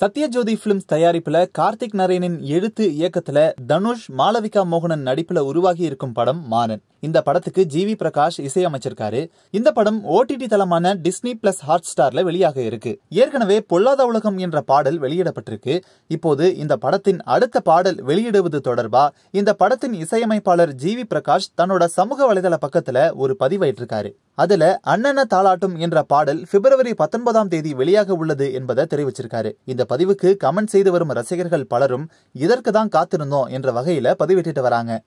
Sathyajothi films தயாரிப்புல கார்த்திக் நரேனின் எழுத்து இயக்கத்துல தனுஷ் மாளவிகா மோகனன் நடிப்புல உருவாகி இருக்கும் படம் மாறன் இந்த படத்துக்கு ஜி வி பிரகாஷ் இசையமைச்சிருக்காரு இந்த படம் ஓடிடி தளமான டிஸ்னி பிளஸ் ஹாட் ஸ்டார்ல வெளியாக இருக்கு ஏற்கனவே பொல்லாத உலகம் என்ற பாடல் வெளியிடப்பட்டிருக்கு இப்போது இந்த படத்தின் அடுத்த பாடல் வெளியிடுவது தொடர்பா இந்த படத்தின் இசையமைப்பாளர் ஜி வி பிரகாஷ் தன்னோட சமூக வலைதள பக்கத்துல ஒரு பதிவாயிட்டிருக்காரு அதுல அண்ணன தாளாட்டும் என்ற பாடல் பிப்ரவரி பத்தொன்பதாம் தேதி வெளியாக உள்ளது என்பதை தெரிவிச்சிருக்காரு இந்த பதிவுக்கு கமெண்ட் செய்து வரும் ரசிகர்கள் பலரும் இதற்கு தான் காத்திருந்தோம் என்ற வகையில பதிவிட்டு வராங்க